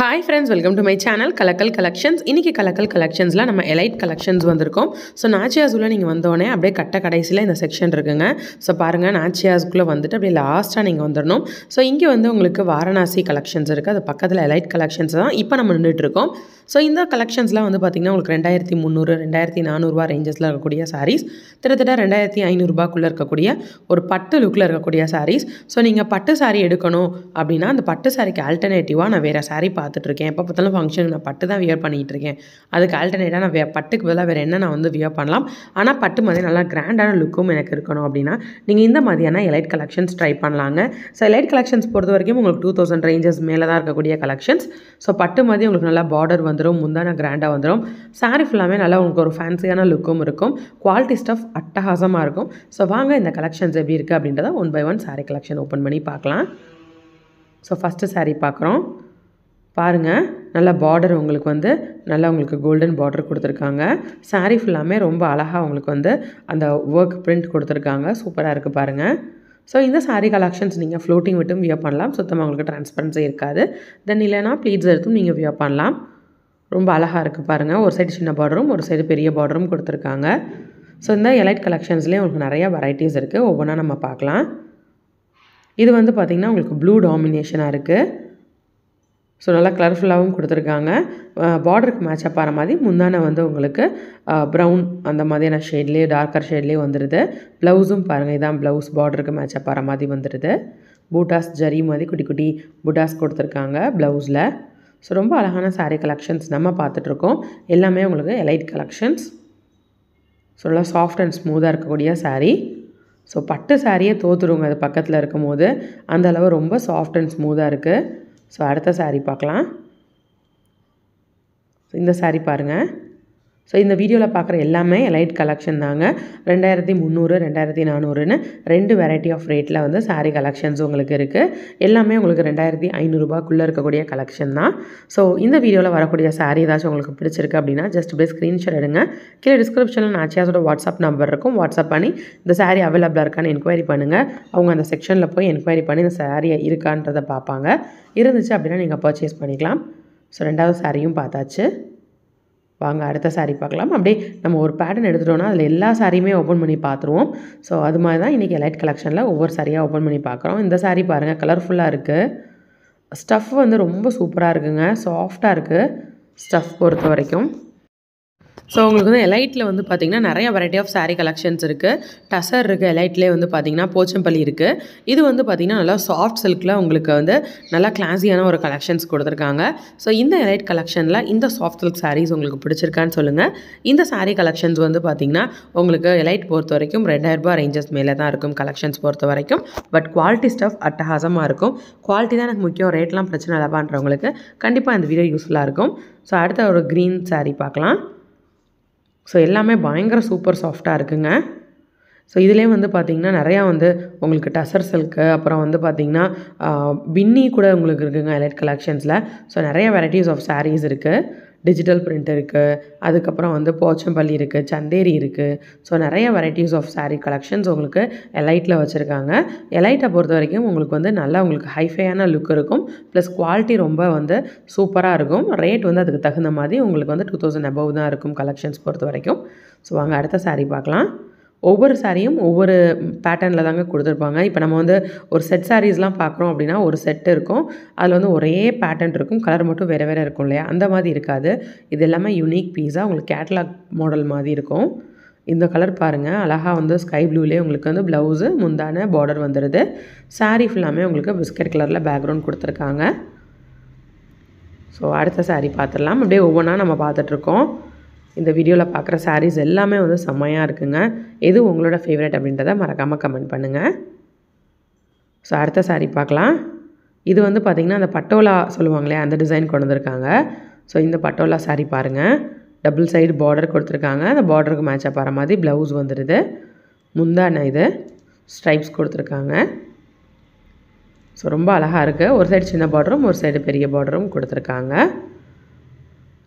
hi friends welcome to my channel Kalakkal collections இன்றைக்கி கலக்கல் கலெக்ஷன்ஸில் நம்ம எலைட் கலெக்ஷன்ஸ் வந்திருக்கோம் ஸோ நாச்சியாஸுல நீங்கள் வந்தோடனே அப்படியே கட்ட கடைசியில் இந்த செக்ஷன் இருக்குங்க ஸோ பாருங்கள் நாச்சியாஸுக்குள்ளே வந்துட்டு அப்படியே லாஸ்ட்டாக நீங்கள் வந்துடணும் ஸோ இங்கே வந்து உங்களுக்கு வாரணாசி கலெக்ஷன்ஸ் இருக்குது அது பக்கத்தில் எலைட் கலெக்ஷன்ஸ் தான் இப்போ நம்ம நின்றுட்டுருக்கோம் ஸோ இந்த கலெக்ஷன்ஸ்லாம் வந்து பார்த்திங்கன்னா உங்களுக்கு ரெண்டாயிரத்தி முந்நூறு ரெண்டாயிரத்தி நானூறுரூவா ரேஞ்சஸில் இருக்கக்கூடிய சாரீஸ் திட்டத்தட்ட ரெண்டாயிரத்தி ஐநூறுரூபாக்குள்ளே இருக்கக்கூடிய ஒரு பட்டு லுக்கில் இருக்கக்கூடிய சாரீஸ் ஸோ நீங்கள் பட்டு சாரீ எடுக்கணும் அப்படின்னா அந்த பட்டு சாரிக்கு ஆல்டர்னேட்டிவாக நான் வேறு சாரீ பார்த்து பார்த்துட்ருக்கேன் எப்போ பார்த்தாலும் ஃபங்க்ஷன் நான் பட்டு தான் வியர் பண்ணிகிட்டு இருக்கேன் அதுக்கு ஆல்டர்னேட்டாக நான் வே பட்டுக்கு பதிலாக வேறு என்ன நான் வந்து வியர் பண்ணலாம் ஆனால் பட்டு மாதிரி நல்லா கிராண்டான லுக்கும் எனக்கு இருக்கணும் அப்படின்னா நீங்கள் இந்த மாதிரியான எலைட் கலெக்ஷன்ஸ் ட்ரை பண்ணலாங்க ஸோ எலைட் கலெக்ஷன்ஸ் பொறுத்த வரைக்கும் உங்களுக்கு டூ தௌசண்ட் ரேஞ்சஸ் மேலே தான் இருக்கக்கூடிய கலெக்ஷன்ஸ் ஸோ பட்டு மாதிரி உங்களுக்கு நல்லா பார்டர் வந்துடும் முந்தான கிராண்டாக வந்துடும் சாரி ஃபுல்லாமே நல்லா உங்களுக்கு ஒரு ஃபேன்சியான லுக்கும் இருக்கும் குவாலிட்டி ஸ்டஃப் அட்டகாசமாக இருக்கும் ஸோ வாங்க இந்த கலெக்ஷன்ஸ் எப்படி இருக்குது அப்படின்றத one by one sari collection open பண்ணி பார்க்கலாம் ஸோ ஃபஸ்ட்டு சாரீ பார்க்குறோம் பாருங்கள் நல்லா பார்டர் உங்களுக்கு வந்து நல்லா உங்களுக்கு கோல்டன் பார்டர் கொடுத்துருக்காங்க சாரீ ஃபுல்லாமே ரொம்ப அழகாக உங்களுக்கு வந்து அந்த ஒர்க் பிரிண்ட் கொடுத்துருக்காங்க சூப்பராக இருக்குது பாருங்கள் ஸோ இந்த சாரீ கலெக்ஷன்ஸ் நீங்கள் ஃப்ளோட்டிங் விட்டும் வியர் பண்ணலாம் சுத்தமாக உங்களுக்கு டிரான்ஸ்பரன்ஸே இருக்காது தென் இல்லைனா ப்ளீட்ஸ் எடுத்தும் நீங்கள் வியர் பண்ணலாம் ரொம்ப அழகாக இருக்குது பாருங்கள் ஒரு சைடு சின்ன பார்டரும் ஒரு சைடு பெரிய பார்டரும் கொடுத்துருக்காங்க ஸோ இந்த எலைட் கலெக்ஷன்ஸ்லேயே உங்களுக்கு நிறையா வெரைட்டிஸ் இருக்குது ஒவ்வொன்றா நம்ம பார்க்கலாம் இது வந்து பார்த்திங்கன்னா உங்களுக்கு ப்ளூ டாமினேஷனாக இருக்குது ஸோ நல்லா கலர்ஃபுல்லாகவும் கொடுத்துருக்காங்க பார்டருக்கு மேட்சப் ஆகிற மாதிரி முந்தான வந்து உங்களுக்கு ப்ரௌன் அந்த மாதிரியான ஷேட்லேயே டார்க்கர் ஷேட்லேயே வந்துடுது ப்ளவுஸும் பாருங்கள் இதான் ப்ளவுஸ் பார்டருக்கு மேட்சப் ஆகிற மாதிரி வந்துடுது பூட்டாஸ் ஜரி மாதிரி குட்டி குட்டி பூட்டாஸ் கொடுத்துருக்காங்க ப்ளவுஸில் ஸோ ரொம்ப அழகான சாரீ கலெக்ஷன்ஸ் நம்ம பார்த்துட்ருக்கோம் எல்லாமே உங்களுக்கு எலைட் கலெக்ஷன்ஸ் ஸோ நல்லா சாஃப்ட் அண்ட் ஸ்மூத்தாக இருக்கக்கூடிய சாரீ ஸோ பட்டு சாரியே தோத்துருங்க அது பக்கத்தில் இருக்கும் போது அந்த அளவு ரொம்ப சாஃப்ட் அண்ட் ஸ்மூத்தாக இருக்குது ஸோ அடுத்த சாரீ பார்க்கலாம் இந்த சாரீ பாருங்கள் ஸோ இந்த வீடியோவில் பார்க்குற எல்லாமே லைட் கலெக்ஷன் தாங்க ரெண்டாயிரத்தி முந்நூறு ரெண்டாயிரத்தி நானூறுன்னு ரெண்டு வெரைட்டி ஆஃப் ரேட்டில் வந்து சாரீ கலெக்ஷன்ஸ் உங்களுக்கு இருக்குது எல்லாமே உங்களுக்கு ரெண்டாயிரத்தி ஐநூறுரூபாக்குள்ளே இருக்கக்கூடிய கலெக்ஷன் தான் ஸோ இந்த வீடியோவில் வரக்கூடிய சாரீ ஏதாச்சும் உங்களுக்கு பிடிச்சிருக்கு அப்படின்னா ஜஸ்ட் போய் ஸ்க்ரீன்ஷாட் எடுங்க கீழே டிஸ்கிரிப்ஷனில் நாச்சியாஸோட வாட்ஸ்அப் நம்பர் இருக்கும் வாட்ஸ்அப் பண்ணி இந்த சாரீ அவைலபிளாக இருக்கான்னு என்கொயரி பண்ணுங்கள் அவங்க அந்த செக்ஷனில் போய் என்கொயரி பண்ணி இந்த சாரியை இருக்கான்றதை பார்ப்பாங்க இருந்துச்சு அப்படின்னா நீங்கள் பர்ச்சேஸ் பண்ணிக்கலாம் ஸோ ரெண்டாவது சாரியும் பார்த்தாச்சு வாங்க அடுத்த சாரீ பார்க்கலாம் அப்படியே நம்ம ஒரு பேட்டர்ன் எடுத்துட்டோம்னா அதில் எல்லா சாரியுமே ஓப்பன் பண்ணி பார்த்துருவோம் ஸோ அது மாதிரி தான் இன்றைக்கி லைட் கலெக்ஷனில் ஒவ்வொரு சாரியாக ஓப்பன் பண்ணி பார்க்குறோம் இந்த சாரீ பாருங்கள் கலர்ஃபுல்லாக இருக்குது ஸ்டஃப் வந்து ரொம்ப சூப்பராக இருக்குங்க சாஃப்டாக இருக்குது ஸ்டஃப் பொறுத்த வரைக்கும் ஸோ உங்களுக்கு வந்து எலைட்டில் வந்து பார்த்திங்கன்னா நிறைய வெரைட்டி ஆஃப் சாரீ கலெக்ஷன்ஸ் இருக்குது டசர் இருக்குது எலைட்லேயே வந்து பார்த்திங்கன்னா போச்சம்பள்ளி இருக்குது இது வந்து பார்த்திங்கன்னா நல்லா சாஃப்ட் சில்கில் உங்களுக்கு வந்து நல்லா கிளாஸியான ஒரு கலெக்ஷன்ஸ் கொடுத்துருக்காங்க ஸோ இந்த எலைட் கலெக்ஷனில் இந்த சாஃப்ட் சில்க் சாரீஸ் உங்களுக்கு பிடிச்சிருக்கான்னு சொல்லுங்கள் இந்த சாரீ கலெக்ஷன்ஸ் வந்து பார்த்திங்கன்னா உங்களுக்கு எலைட் பொறுத்த வரைக்கும் ரெண்டாயிரரூபா ரேஞ்சஸ் மேலே தான் இருக்கும் கலெக்ஷன்ஸ் பொறுத்த வரைக்கும் பட் குவாலிட்டி ஸ்டஃப் அட்டகாசமாக இருக்கும் குவாலிட்டி தான் எனக்கு முக்கியம் ரேட்லாம் பிரச்சனை இல்லைப்பான்றவங்களுக்கு கண்டிப்பாக இந்த வீடியோ யூஸ்ஃபுல்லாக இருக்கும் ஸோ அடுத்த ஒரு க்ரீன் சாரீ பார்க்கலாம் ஸோ எல்லாமே பயங்கர சூப்பர் சாஃப்டாக இருக்குங்க ஸோ இதுலேயே வந்து பார்த்திங்கன்னா நிறையா வந்து உங்களுக்கு டசர் சில்க்கு அப்புறம் வந்து பார்த்திங்கன்னா பின்னி கூட உங்களுக்கு இருக்குதுங்க எலைட் கலெக்ஷன்ஸில் ஸோ நிறைய வெரைட்டிஸ் ஆஃப் சாரீஸ் இருக்குது டிஜிட்டல் பிரிண்ட் இருக்குது அதுக்கப்புறம் வந்து போச்சம்பள்ளி இருக்குது சந்தேரி இருக்குது ஸோ நிறைய வெரைட்டிஸ் ஆஃப் சாரீ கலெக்ஷன்ஸ் உங்களுக்கு எலைட்டில் வச்சுருக்காங்க எலைட்டை பொறுத்த வரைக்கும் உங்களுக்கு வந்து நல்லா உங்களுக்கு ஹைஃபையான லுக் இருக்கும் ப்ளஸ் குவாலிட்டி ரொம்ப வந்து சூப்பராக இருக்கும் ரேட் வந்து அதுக்கு தகுந்த மாதிரி உங்களுக்கு வந்து டூ தௌசண்ட் அபவ் தான் இருக்கும் கலெக்ஷன்ஸ் பொறுத்த வரைக்கும் ஸோ வாங்க அடுத்த சாரீ பார்க்கலாம் ஒவ்வொரு சாரியும் ஒவ்வொரு பேட்டர்னில் தாங்க கொடுத்துருப்பாங்க இப்போ நம்ம வந்து ஒரு செட் சாரீஸ்லாம் பார்க்குறோம் அப்படின்னா ஒரு செட் இருக்கும் அதில் வந்து ஒரே பேட்டர்ன் இருக்கும் கலர் மட்டும் வேறு வேறு இருக்கும் இல்லையா அந்த மாதிரி இருக்காது இது எல்லாமே யூனிக் பீஸாக உங்களுக்கு கேட்லாக் மாடல் மாதிரி இருக்கும் இந்த கலர் பாருங்கள் அழகாக வந்து ஸ்கை ப்ளூலேயே உங்களுக்கு வந்து ப்ளவுஸு முந்தான பார்டர் வந்துடுது சாரீ ஃபுல்லாமே உங்களுக்கு பிஸ்கட் கலரில் பேக்ரவுண்ட் கொடுத்துருக்காங்க ஸோ அடுத்த சாரீ பார்த்துடலாம் அப்படியே ஒவ்வொன்றா நம்ம பார்த்துட்ருக்கோம் இந்த வீடியோவில் பார்க்குற சாரீஸ் எல்லாமே வந்து செம்மையாக இருக்குங்க எது உங்களோட ஃபேவரட் அப்படின்றத மறக்காமல் கமெண்ட் பண்ணுங்கள் ஸோ அடுத்த சாரீ பார்க்கலாம் இது வந்து பார்த்திங்கன்னா அந்த பட்டோலா சொல்லுவாங்களே அந்த டிசைன் கொண்டு வந்திருக்காங்க ஸோ இந்த பட்டோலா சாரீ பாருங்கள் டபுள் சைடு பார்டர் கொடுத்துருக்காங்க அந்த பார்டருக்கு மேட்ச் ஆகிற மாதிரி ப்ளவுஸ் வந்துடுது முந்தான இது ஸ்ட்ரைப்ஸ் கொடுத்துருக்காங்க ஸோ ரொம்ப அழகாக இருக்குது ஒரு சைடு சின்ன பார்டரும் ஒரு சைடு பெரிய பார்டரும் கொடுத்துருக்காங்க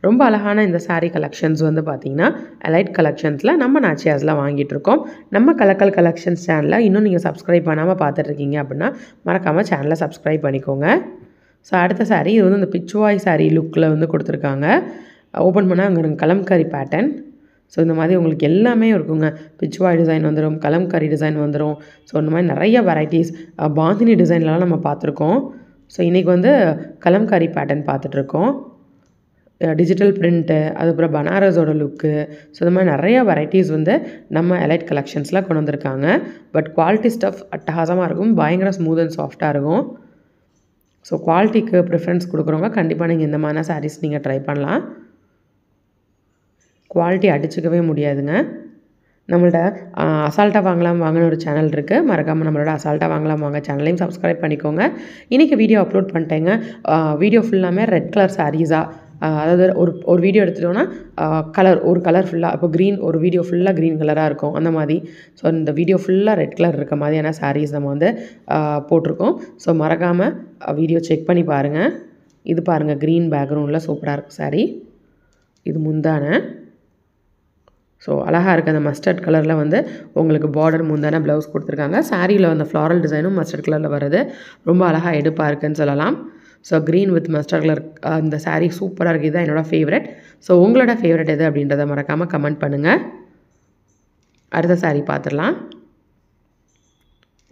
ரொம்ப அழகான இந்த சாரீ கலெக்ஷன்ஸ் வந்து பார்த்தீங்கன்னா அலைட் கலெக்ஷன்ஸில் நம்ம நாச்சியாஸில் வாங்கிட்டு இருக்கோம் நம்ம கலக்கல் கலெக்ஷன்ஸ் சேனலில் இன்னும் நீங்கள் சப்ஸ்கிரைப் பண்ணாமல் பார்த்துட்ருக்கீங்க அப்படின்னா மறக்காமல் சேனலை சப்ஸ்கிரைப் பண்ணிக்கோங்க ஸோ அடுத்த சாரீ இது வந்து இந்த பிச்சுவாய் சாரீ லுக்கில் வந்து கொடுத்துருக்காங்க ஓப்பன் பண்ணால் அங்கே கலம்காரி பேட்டர்ன் ஸோ இந்த மாதிரி உங்களுக்கு எல்லாமே இருக்குங்க பிச்சுவாய் டிசைன் வந்துடும் கலம்காரி டிசைன் வந்துடும் ஸோ இந்த மாதிரி நிறைய வெரைட்டிஸ் பாந்தினி டிசைன்லலாம் நம்ம பார்த்துருக்கோம் ஸோ இன்றைக்கி வந்து கலம்காரி பேட்டர்ன் பார்த்துட்ருக்கோம் டிஜிட்டல் பிரிண்ட்டு அதுக்கப்புறம் பனாரஸோட லுக்கு ஸோ இந்த மாதிரி நிறைய வெரைட்டிஸ் வந்து நம்ம எலைட் கலெக்ஷன்ஸில் கொண்டு வந்திருக்காங்க பட் குவாலிட்டி ஸ்டஃப் அட்டகாசமாக இருக்கும் பயங்கர ஸ்மூத் அண்ட் சாஃப்டாக இருக்கும் ஸோ குவாலிட்டிக்கு ப்ரிஃபரன்ஸ் கொடுக்குறவங்க கண்டிப்பாக நீங்கள் இந்த மாதிரி சாரீஸ் நீங்கள் ட்ரை பண்ணலாம் குவாலிட்டி அடிச்சுக்கவே முடியாதுங்க நம்மள்ட்ட அசால்ட்டாக வாங்கலாம் வாங்கின ஒரு சேனல் இருக்குது மறக்காமல் நம்மளோட அசால்ட்டாக வாங்கலாம் வாங்க சேனலையும் சப்ஸ்கிரைப் பண்ணிக்கோங்க இன்றைக்கி வீடியோ அப்லோட் பண்ணிட்டேங்க வீடியோ ஃபுல்லாமே ரெட் கலர் சாரீஸாக அதாவது ஒரு ஒரு வீடியோ எடுத்துட்டோன்னா கலர் ஒரு கலர் ஃபுல்லாக இப்போ க்ரீன் ஒரு வீடியோ ஃபுல்லாக க்ரீன் கலராக இருக்கும் அந்த மாதிரி ஸோ இந்த வீடியோ ஃபுல்லாக ரெட் கலர் இருக்க மாதிரியான சாரீஸ் நம்ம வந்து போட்டிருக்கோம் ஸோ மறக்காமல் வீடியோ செக் பண்ணி பாருங்கள் இது பாருங்கள் க்ரீன் பேக்ரவுண்டில் சூப்பராக இருக்கும் சாரீ இது முந்தான ஸோ அழகாக இருக்குது அந்த மஸ்டர்ட் கலரில் வந்து உங்களுக்கு பார்டர் முந்தான ப்ளவுஸ் கொடுத்துருக்காங்க சாரியில் அந்த ஃப்ளாரல் டிசைனும் மஸ்டர்ட் கலரில் வருது ரொம்ப அழகாக எடுப்பாக இருக்குன்னு சொல்லலாம் so green with mustard colour அந்த சாரீ சூப்பராக இருக்குது இதுதான் என்னோடய ஃபேவரட் ஸோ உங்களோட ஃபேவரட் எது அப்படின்றத மறக்காமல் கமெண்ட் பண்ணுங்கள் அடுத்த சாரீ பார்த்துடலாம்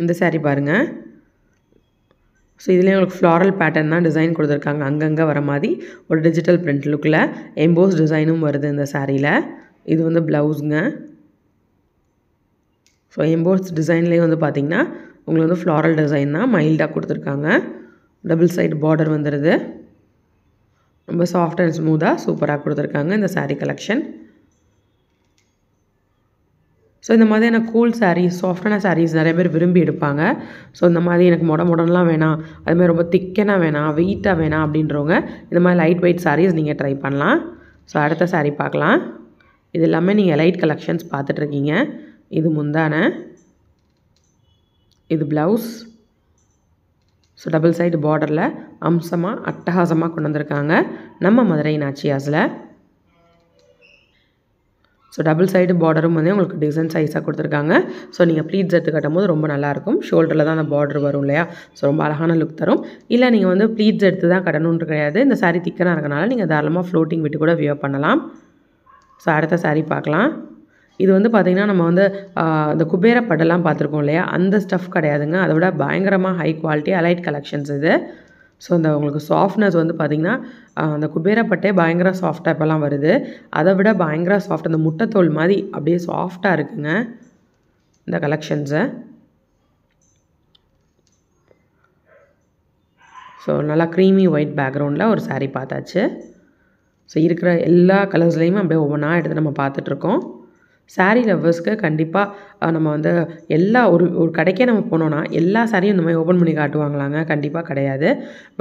இந்த சாரீ பாருங்கள் ஸோ இதுலேயும் உங்களுக்கு ஃப்ளாரல் பேட்டர்ன் தான் டிசைன் கொடுத்துருக்காங்க அங்கங்கே வர மாதிரி ஒரு டிஜிட்டல் பிரிண்ட் லுக்கில் எம்போஸ் டிசைனும் வருது இந்த சாரியில் இது வந்து ப்ளவுஸுங்க ஸோ எம்போஸ் டிசைன்லேயும் வந்து பார்த்திங்கன்னா உங்களுக்கு வந்து ஃப்ளாரல் டிசைன் தான் மைல்டாக கொடுத்துருக்காங்க டபுள் சைடு பார்டர் வந்துடுது ரொம்ப சாஃப்ட் அண்ட் ஸ்மூத்தாக சூப்பராக கொடுத்துருக்காங்க இந்த சாரீ கலெக்ஷன் ஸோ இந்த மாதிரியான கூல் சாரீஸ் சாஃப்டான சாரீஸ் நிறைய பேர் விரும்பி எடுப்பாங்க ஸோ இந்த மாதிரி எனக்கு மொட மொடன்லாம் வேணாம் அதுமாதிரி ரொம்ப திக்கனாக வேணாம் வெயிட்டாக வேணாம் அப்படின்றவங்க இந்த மாதிரி லைட் வெயிட் சாரீஸ் நீங்கள் ட்ரை பண்ணலாம் ஸோ அடுத்த சாரீ பார்க்கலாம் இது எல்லாமே நீங்கள் லைட் கலெக்ஷன்ஸ் பார்த்துட்ருக்கீங்க இது முந்தான இது ப்ளவுஸ் ஸோ டபுள் சைடு பார்டரில் அம்சமாக அட்டகாசமாக கொண்டு வந்திருக்காங்க நம்ம மதுரை நாச்சியாஸில் ஸோ டபுள் சைடு பார்டரும் வந்து உங்களுக்கு டிசைன் சைஸாக கொடுத்துருக்காங்க ஸோ நீங்கள் ப்ளீட் எடுத்து கட்டும் போது ரொம்ப நல்லாயிருக்கும் ஷோல்டரில் தான் அந்த பார்டர் வரும் இல்லையா ஸோ ரொம்ப அழகான லுக் தரும் இல்லை நீங்கள் வந்து ப்ளீட் எடுத்து தான் கட்டணுன்ற கிடையாது இந்த சாரீ திக்கனாக இருக்கனால நீங்கள் தாராளமாக ஃப்ளோட்டிங் விட்டு கூட வியர் பண்ணலாம் ஸோ அடுத்த சாரீ பார்க்கலாம் இது வந்து பார்த்திங்கன்னா நம்ம வந்து இந்த குபேர படெல்லாம் பார்த்துருக்கோம் இல்லையா அந்த ஸ்டஃப் கிடையாதுங்க அதை விட பயங்கரமாக ஹை குவாலிட்டி அலைட் கலெக்ஷன்ஸ் இது ஸோ அந்த உங்களுக்கு சாஃப்ட்னஸ் வந்து பார்த்திங்கன்னா அந்த குபேரப்பட்டே பயங்கர சாஃப்டாக இப்போல்லாம் வருது அதை விட பயங்கர சாஃப்ட் அந்த முட்டைத்தோல் மாதிரி அப்படியே சாஃப்டாக இருக்குங்க இந்த கலெக்ஷன்ஸை ஸோ நல்லா க்ரீமி ஒயிட் பேக்ரவுண்டில் ஒரு சாரீ பார்த்தாச்சு ஸோ இருக்கிற எல்லா கலர்ஸ்லேயுமே அப்படியே ஒவ்வொன்றா எடுத்து நம்ம பார்த்துட்ருக்கோம் சாரீ லவ்வர்ஸ்க்கு கண்டிப்பாக நம்ம வந்து எல்லா ஒரு ஒரு கடைக்கே நம்ம போனோன்னா எல்லா சாரியும் இந்த மாதிரி ஓப்பன் பண்ணி காட்டுவாங்களாங்க கண்டிப்பாக கிடையாது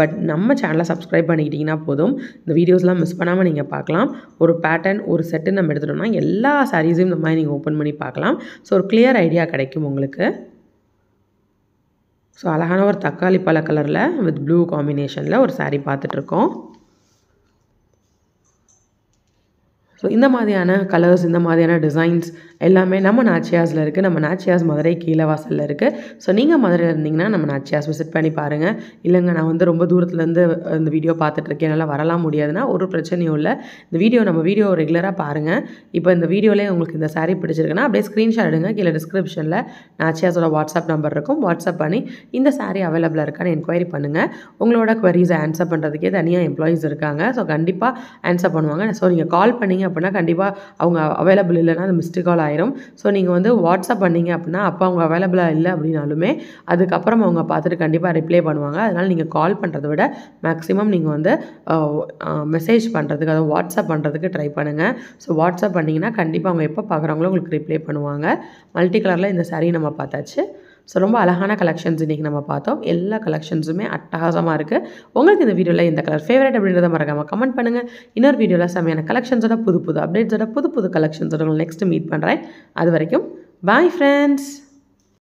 பட் நம்ம சேனலை சப்ஸ்கிரைப் பண்ணிக்கிட்டிங்கன்னா போதும் இந்த வீடியோஸ்லாம் மிஸ் பண்ணாமல் நீங்கள் பார்க்கலாம் ஒரு பேட்டர்ன் ஒரு செட்டு நம்ம எடுத்துட்டோம்னா எல்லா சாரீஸையும் இந்த மாதிரி நீங்கள் ஓப்பன் பண்ணி பார்க்கலாம் ஸோ ஒரு கிளியர் ஐடியா கிடைக்கும் உங்களுக்கு ஸோ அழகான ஒரு தக்காளி பழ கலரில் வித் ப்ளூ காம்பினேஷனில் ஒரு சாரீ பார்த்துட்ருக்கோம் ஸோ இந்த மாதிரியான கலர்ஸ் இந்த மாதிரியான டிசைன்ஸ் எல்லாமே நம்ம நாச்சியாஸில் இருக்குது நம்ம நாச்சியாஸ் மதுரை கீழே வாசலில் இருக்குது ஸோ நீங்கள் மதுரையில் இருந்தீங்கன்னா நம்ம நாச்சியாஸ் விசிட் பண்ணி பாருங்கள் இல்லைங்க நான் வந்து ரொம்ப தூரத்துலேருந்து இந்த வீடியோ பார்த்துட்ருக்கேன் என்னால் வரலாம் முடியாதுன்னா ஒரு பிரச்சனையும் இல்லை இந்த வீடியோ நம்ம வீடியோ ரெகுலராக பாருங்கள் இப்போ இந்த வீடியோவிலே உங்களுக்கு இந்த சாரீ பிடிச்சிருக்குன்னா அப்படியே ஸ்க்ரீன்ஷாட் எடுங்க கீழே டிஸ்கிரிப்ஷனில் நாச்சியாஸோட வாட்ஸ்அப் நம்பர் இருக்கும் வாட்ஸ்அப் பண்ணி இந்த சாரீ அவைலபிளாக இருக்கான்னு என்கொயரி பண்ணுங்கள் உங்களோட குவரிஸை ஆன்சர் பண்ணுறதுக்கே தனியாக எம்ப்ளாயீஸ் இருக்காங்க ஸோ கண்டிப்பாக ஆன்சர் பண்ணுவாங்க ஸோ நீங்கள் கால் பண்ணிங்க அப்படின்னா கண்டிப்பாக அவங்க அவைலபிள் இல்லைன்னா அது மிஸ்டு கால் ஆயிரும் ஸோ நீங்கள் வந்து வாட்ஸ்அப் பண்ணீங்க அப்படின்னா அப்போ அவங்க அவைலபிளாக இல்லை அப்படின்னாலுமே அதுக்கப்புறம் அவங்க பார்த்துட்டு கண்டிப்பாக ரிப்ளை பண்ணுவாங்க அதனால் நீங்கள் கால் பண்ணுறத விட மேக்ஸிமம் நீங்கள் வந்து மெசேஜ் பண்ணுறதுக்கு அதாவது வாட்ஸ்அப் பண்ணுறதுக்கு ட்ரை பண்ணுங்கள் ஸோ வாட்ஸ்அப் பண்ணிங்கன்னா கண்டிப்பாக அவங்க எப்போ பார்க்குறாங்களோ உங்களுக்கு ரிப்ளை பண்ணுவாங்க மல்டி கலரில் இந்த சாரியை நம்ம பார்த்தாச்சு ஸோ ரொம்ப அழகான கலெக்ஷன்ஸ் இன்றைக்கி நம்ம பார்த்தோம் எல்லா கலெக்ஷன்ஸுமே அட்டகாசமாக இருக்குது உங்களுக்கு இந்த வீடியோவில் இந்த கலர் ஃபேவரட் அப்படின்றத மறக்காமல் கமெண்ட் பண்ணுங்கள் இன்னொரு வீடியோவில் செம்மையான கலெக்ஷன்ஸோட புது புது அப்டேட்ஸோட புது புது கலெக்ஷன்ஸோட நெக்ஸ்ட் மீட் பண்ணுறேன் அது வரைக்கும் பாய் ஃப்ரெண்ட்ஸ்